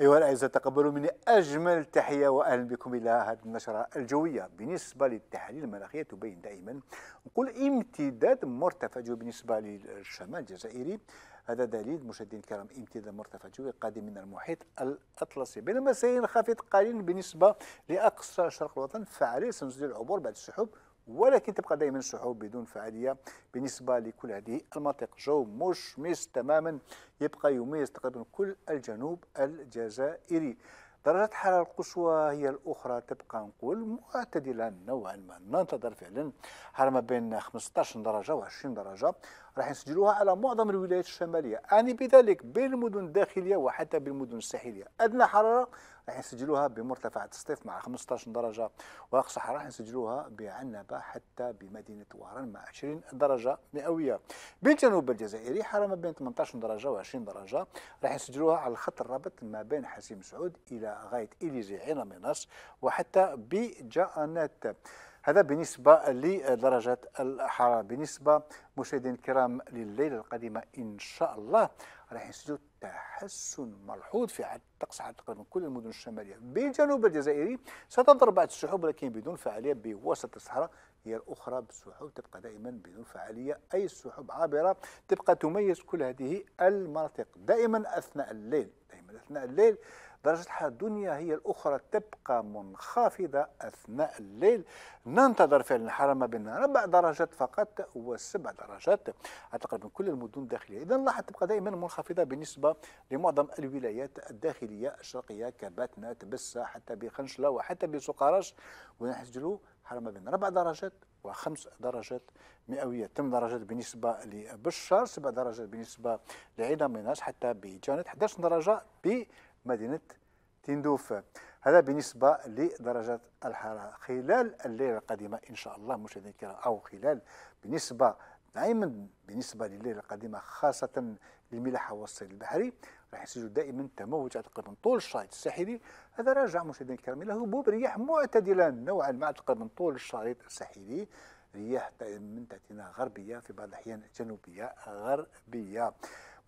أيها الأعزاء تقبلوا مني أجمل تحية وأهلا بكم إلى هذه النشرة الجوية بالنسبة للتحاليل المناخية تبين دائما نقول امتداد مرتفع جوي بالنسبة للشمال الجزائري هذا دليل مشاهدينا الكرام امتداد مرتفع جوي قادم من المحيط الاطلسي بينما سينخفض قليلا بالنسبه لاقصى شرق الوطن فعليه سنسجل العبور بعد السحب ولكن تبقى دائما شعوب بدون فعالية بالنسبة لكل هذه المناطق جو مشمس تماما يبقى يميز تقريبا كل الجنوب الجزائري درجة الحرارة القصوى هي الأخرى تبقى نقول معتدلة نوعا ما ننتظر فعلا حرارة ما بين 15 درجة و 20 درجة راح نسجلوها على معظم الولايات الشمالية أعني بذلك بالمدن الداخلية وحتى بالمدن الساحلية أدنى حرارة راح يسجلوها بمرتفع الصيف مع 15 درجه وأقصى حرارة راح بعنبه حتى بمدينه وهران مع 20 درجه مئويه بين جنوب الجزائري حرى ما بين 18 درجه و20 درجه راح يسجلوها على الخط الرابط ما بين حسيم سعود الى غايه اليزي عين منص وحتى بجانات هذا بالنسبة لدرجة الحرارة بالنسبة مشاهدينا الكرام لليلة القادمة إن شاء الله راح نسجل تحسن ملحوظ في عدد الطقس على تقريبا كل المدن الشمالية بالجنوب الجزائري ستظهر بعض السحب لكن بدون فعالية بوسط الصحراء هي الأخرى بالسحب تبقى دائما بدون فعالية أي السحب عابرة تبقى تميز كل هذه المناطق دائما أثناء الليل دائما أثناء الليل درجة الحرارة الدنيا هي الأخرى تبقى منخفضة أثناء الليل ننتظر فعلا الحرارة ما بين ربع درجات فقط وسبع درجات أعتقد تقريبا كل المدن الداخلية إذا لاحظ تبقى دائما منخفضة بالنسبة لمعظم الولايات الداخلية الشرقية كباتنا تبسة حتى بخنشلة وحتى بسقراش ونسجلوا حرارة ما بين ربع درجات وخمس درجات مئوية تم درجات بالنسبة لبشار سبع درجات بالنسبة لعيد مناش حتى بجانت 11 درجة ب مدينة تندوف هذا بالنسبة لدرجة الحرارة خلال الليلة القادمة إن شاء الله مشاهدينا الكرام أو خلال بالنسبة دائما بالنسبة لليلة القادمة خاصة للملاحة والصيد البحري راح نسجل دائما تموج على تقريبا طول الشريط الساحلي هذا راجع مشاهدينا الكرام إلى هبوب رياح معتدلة نوعا ما تقريبا طول الشريط الساحلي رياح دائما تأتينا غربية في بعض الأحيان جنوبية غربية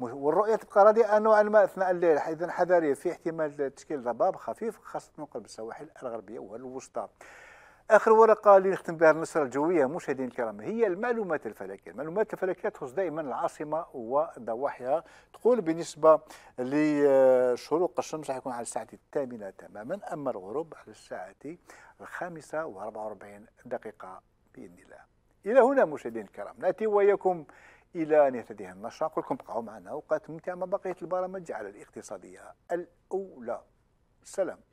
والرؤيه تبقى رديئه آه، نوعا ما اثناء الليل اذا حذاري في احتمال تشكيل ضباب خفيف خاصه نقل السواحل الغربيه والوسطى. اخر ورقه اللي نختم بها النشره الجويه مشاهدينا الكرام هي المعلومات الفلكيه، المعلومات الفلكيه تخص دائما العاصمه وضواحيها، تقول بالنسبه لشروق الشمس راح يكون على الساعه الثامنه تماما، اما الغروب على الساعه الخامسه و44 دقيقه باذن الله. الى هنا مشاهدينا الكرام، ناتي واياكم الى ان ينتهي النشر نقول لكم بقاو معنا اوقات ممتعه مع بقيه البرامج على الاقتصاديه الاولى سلام